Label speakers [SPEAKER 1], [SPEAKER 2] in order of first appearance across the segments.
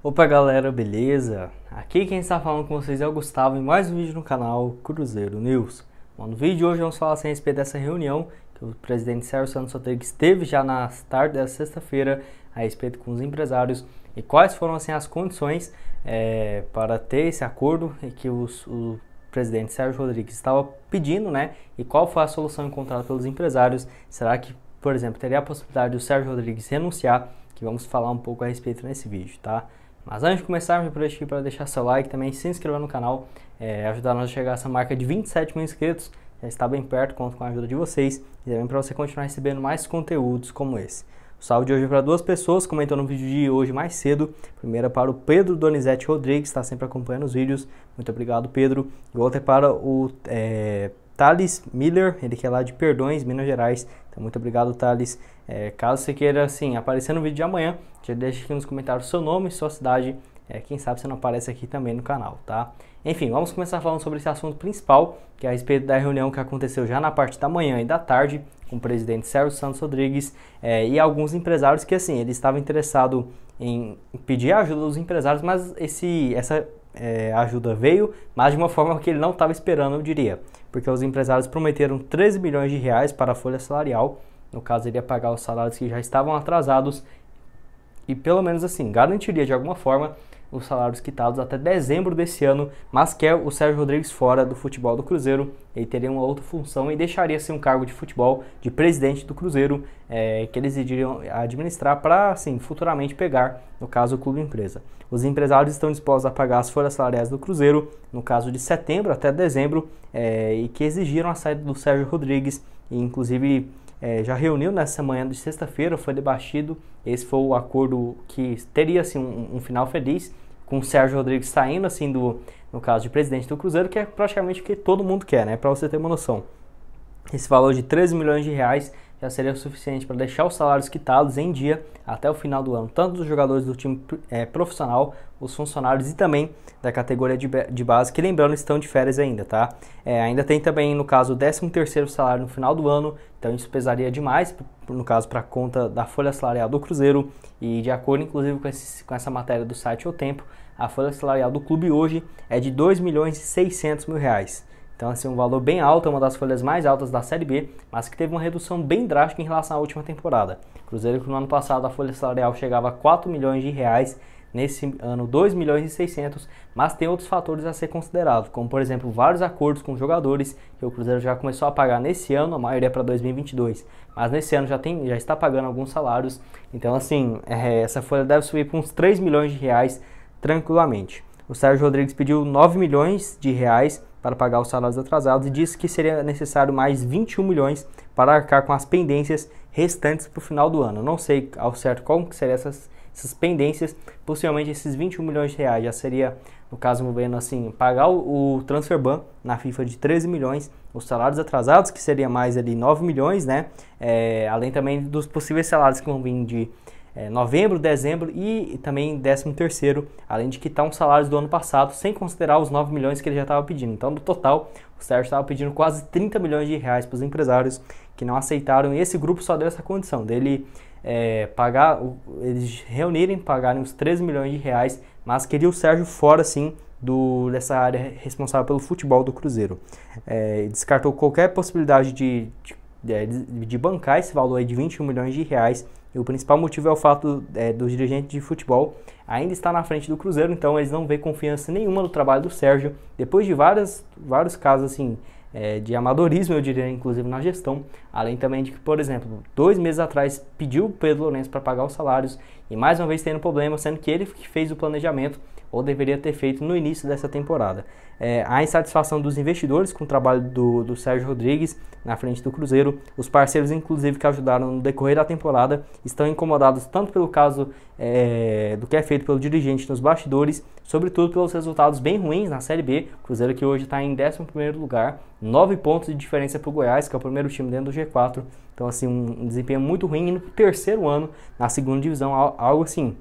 [SPEAKER 1] Opa galera, beleza? Aqui quem está falando com vocês é o Gustavo em mais um vídeo no canal Cruzeiro News. Bom, no vídeo de hoje vamos falar assim, a respeito dessa reunião que o presidente Sérgio Santos Rodrigues esteve já na tarde dessa sexta-feira a respeito com os empresários e quais foram assim, as condições é, para ter esse acordo e que os, o presidente Sérgio Rodrigues estava pedindo, né? E qual foi a solução encontrada pelos empresários? Será que, por exemplo, teria a possibilidade do Sérgio Rodrigues renunciar? Que vamos falar um pouco a respeito nesse vídeo, tá? Mas antes de começarmos, aproveite para deixar seu like, também se inscrever no canal, é, ajudar nós a chegar a essa marca de 27 mil inscritos. Já está bem perto, conto com a ajuda de vocês e também para você continuar recebendo mais conteúdos como esse. O salve de hoje é para duas pessoas, comentou no vídeo de hoje mais cedo. Primeira é para o Pedro Donizete Rodrigues, está sempre acompanhando os vídeos. Muito obrigado, Pedro. E outra é para o é, Thales Miller, ele que é lá de Perdões, Minas Gerais. Então, muito obrigado, Thales. É, caso você queira, assim, aparecer no vídeo de amanhã, já deixa aqui nos comentários seu nome, sua cidade, é, quem sabe você não aparece aqui também no canal, tá? Enfim, vamos começar falando sobre esse assunto principal, que é a respeito da reunião que aconteceu já na parte da manhã e da tarde com o presidente Sérgio Santos Rodrigues é, e alguns empresários que, assim, ele estava interessado em pedir ajuda dos empresários, mas esse, essa é, ajuda veio, mas de uma forma que ele não estava esperando, eu diria, porque os empresários prometeram 13 milhões de reais para a folha salarial no caso, ele iria pagar os salários que já estavam atrasados e, pelo menos assim, garantiria de alguma forma os salários quitados até dezembro desse ano, mas quer o Sérgio Rodrigues fora do futebol do Cruzeiro, ele teria uma outra função e deixaria ser um cargo de futebol de presidente do Cruzeiro, é, que eles iriam administrar para, assim, futuramente pegar, no caso, o clube empresa. Os empresários estão dispostos a pagar as folhas salariais do Cruzeiro, no caso de setembro até dezembro, é, e que exigiram a saída do Sérgio Rodrigues, e inclusive é, já reuniu nessa manhã de sexta-feira, foi debatido. Esse foi o acordo que teria assim, um, um, final feliz, com o Sérgio Rodrigues saindo, assim, do, no caso de presidente do Cruzeiro, que é praticamente o que todo mundo quer, né? Para você ter uma noção. Esse valor de 13 milhões de reais já seria o suficiente para deixar os salários quitados em dia até o final do ano, tanto dos jogadores do time é, profissional, os funcionários e também da categoria de, de base, que lembrando estão de férias ainda, tá? É, ainda tem também, no caso, o 13º salário no final do ano, então isso pesaria demais, no caso, para a conta da folha salarial do Cruzeiro e de acordo, inclusive, com, esse, com essa matéria do site O Tempo, a folha salarial do clube hoje é de 2 milhões e 600 mil reais. Então, assim, um valor bem alto, é uma das folhas mais altas da Série B, mas que teve uma redução bem drástica em relação à última temporada. Cruzeiro que no ano passado a folha salarial chegava a 4 milhões de reais, nesse ano 2 milhões e 600, mas tem outros fatores a ser considerado, como por exemplo, vários acordos com jogadores que o Cruzeiro já começou a pagar nesse ano, a maioria é para 2022, mas nesse ano já tem, já está pagando alguns salários. Então, assim, é, essa folha deve subir para uns 3 milhões de reais tranquilamente. O Sérgio Rodrigues pediu 9 milhões de reais para pagar os salários atrasados e disse que seria necessário mais 21 milhões para arcar com as pendências restantes para o final do ano. Não sei ao certo como seriam essas, essas pendências, possivelmente esses 21 milhões de reais já seria, no caso, movendo assim, pagar o, o transfer ban na FIFA de 13 milhões, os salários atrasados, que seria mais ali 9 milhões, né? É, além também dos possíveis salários que vão vir de é, novembro, dezembro e também décimo terceiro, além de quitar os salários do ano passado, sem considerar os 9 milhões que ele já estava pedindo. Então, no total, o Sérgio estava pedindo quase 30 milhões de reais para os empresários que não aceitaram. E esse grupo só deu essa condição dele é, pagar, eles reunirem, pagarem os 13 milhões de reais, mas queria o Sérgio fora sim do, dessa área responsável pelo futebol do Cruzeiro. É, descartou qualquer possibilidade de, de, é, de bancar esse valor de 21 milhões de reais o principal motivo é o fato é, dos dirigentes de futebol ainda estar na frente do Cruzeiro, então eles não vêem confiança nenhuma no trabalho do Sérgio. Depois de várias, vários casos assim é, de amadorismo, eu diria, inclusive na gestão, além também de que, por exemplo, dois meses atrás pediu o Pedro Lourenço para pagar os salários e mais uma vez tendo problema, sendo que ele que fez o planejamento ou deveria ter feito no início dessa temporada. É, a insatisfação dos investidores com o trabalho do, do Sérgio Rodrigues na frente do Cruzeiro, os parceiros, inclusive, que ajudaram no decorrer da temporada, estão incomodados tanto pelo caso é, do que é feito pelo dirigente nos bastidores, sobretudo pelos resultados bem ruins na Série B. O Cruzeiro que hoje está em 11 lugar, 9 pontos de diferença para o Goiás, que é o primeiro time dentro do G4. Então, assim, um desempenho muito ruim e no terceiro ano na segunda divisão, algo assim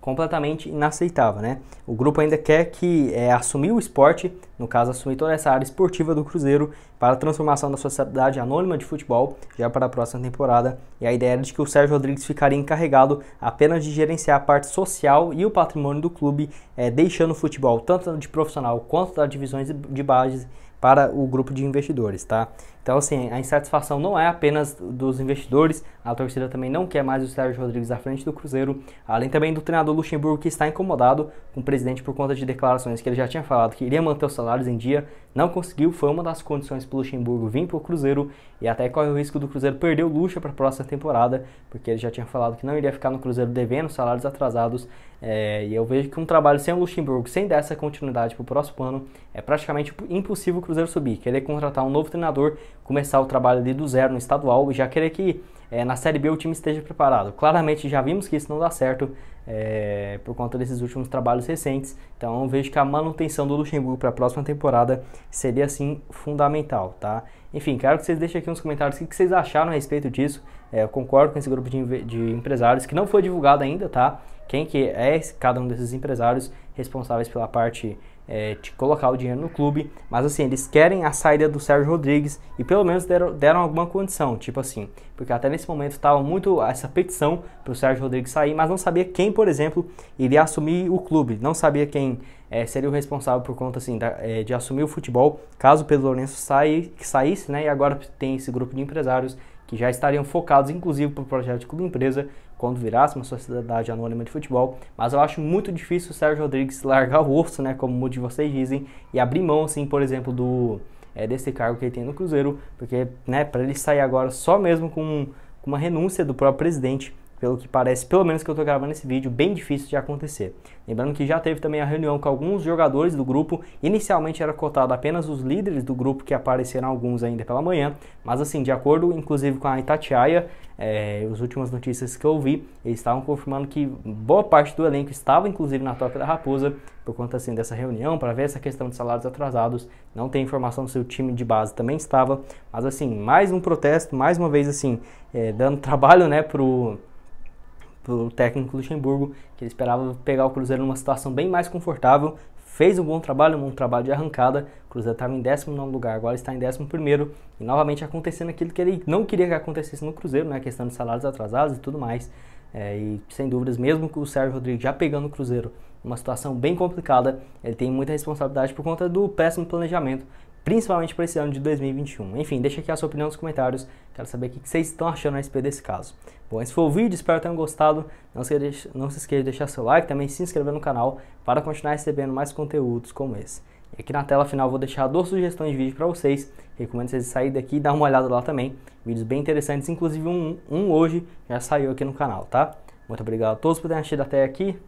[SPEAKER 1] completamente inaceitável, né? O grupo ainda quer que é, assumir o esporte no caso, assumir toda então, essa área esportiva do Cruzeiro para a transformação da Sociedade Anônima de Futebol já para a próxima temporada. E a ideia era de que o Sérgio Rodrigues ficaria encarregado apenas de gerenciar a parte social e o patrimônio do clube, é, deixando o futebol tanto de profissional quanto das divisões de base para o grupo de investidores, tá? Então, assim, a insatisfação não é apenas dos investidores, a torcida também não quer mais o Sérgio Rodrigues à frente do Cruzeiro, além também do treinador Luxemburgo que está incomodado com o presidente por conta de declarações que ele já tinha falado que iria manter o salário salários em dia, não conseguiu, foi uma das condições para o Luxemburgo vir para o Cruzeiro e até corre o risco do Cruzeiro perder o Luxa para a próxima temporada, porque ele já tinha falado que não iria ficar no Cruzeiro devendo salários atrasados. É, e eu vejo que um trabalho sem o Luxemburgo, sem dessa continuidade para o próximo ano, é praticamente impossível o Cruzeiro subir. Querer contratar um novo treinador, começar o trabalho ali do zero no estadual e já querer que é, na Série B o time esteja preparado. Claramente já vimos que isso não dá certo é, por conta desses últimos trabalhos recentes, então vejo que a manutenção do Luxemburgo para a próxima temporada seria assim fundamental, tá? Enfim, quero que vocês deixem aqui nos comentários o que vocês acharam a respeito disso. É, eu concordo com esse grupo de, de empresários que não foi divulgado ainda, tá? Quem que é cada um desses empresários responsáveis pela parte é, de colocar o dinheiro no clube, mas assim, eles querem a saída do Sérgio Rodrigues e pelo menos deram, deram alguma condição, tipo assim, porque até nesse momento estava muito essa petição para o Sérgio Rodrigues sair, mas não sabia quem, por exemplo, iria assumir o clube, não sabia quem é, seria o responsável por conta assim, da, é, de assumir o futebol, caso o Pedro Lourenço que saísse, né? E agora tem esse grupo de empresários que já estariam focados, inclusive, para o projeto de clube empresa, quando virasse uma sociedade anônima de futebol, mas eu acho muito difícil o Sérgio Rodrigues largar o osso, né, como muitos de vocês dizem, e abrir mão, assim, por exemplo, do é, desse cargo que ele tem no Cruzeiro, porque, né, para ele sair agora só mesmo com, com uma renúncia do próprio presidente, pelo que parece, pelo menos que eu estou gravando esse vídeo, bem difícil de acontecer. Lembrando que já teve também a reunião com alguns jogadores do grupo, inicialmente era cotado apenas os líderes do grupo, que apareceram alguns ainda pela manhã, mas assim, de acordo inclusive com a Itatiaia, é, eh, as últimas notícias que eu vi, eles estavam confirmando que boa parte do elenco estava inclusive na troca da Raposa, por conta assim dessa reunião, para ver essa questão de salários atrasados, não tem informação se o time de base também estava, mas assim, mais um protesto, mais uma vez assim, é, dando trabalho, né, pro pelo técnico Luxemburgo, que ele esperava pegar o Cruzeiro numa situação bem mais confortável, fez um bom trabalho, um bom trabalho de arrancada. O Cruzeiro estava em 19 lugar, agora está em 11 e novamente acontecendo aquilo que ele não queria que acontecesse no Cruzeiro, né? a questão de salários atrasados e tudo mais. É, e sem dúvidas, mesmo com o Sérgio Rodrigues já pegando o Cruzeiro, uma situação bem complicada, ele tem muita responsabilidade por conta do péssimo planejamento principalmente para esse ano de 2021. Enfim, deixa aqui a sua opinião nos comentários, quero saber o que vocês estão achando a respeito desse caso. Bom, esse foi o vídeo, espero que tenham gostado, não se, deixe, não se esqueça de deixar seu like, também se inscrever no canal para continuar recebendo mais conteúdos como esse. E aqui na tela final vou deixar duas sugestões de vídeo para vocês, recomendo vocês saírem daqui e dar uma olhada lá também, vídeos bem interessantes, inclusive um, um hoje já saiu aqui no canal, tá? Muito obrigado a todos por terem assistido até aqui,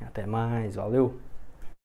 [SPEAKER 1] até mais, valeu!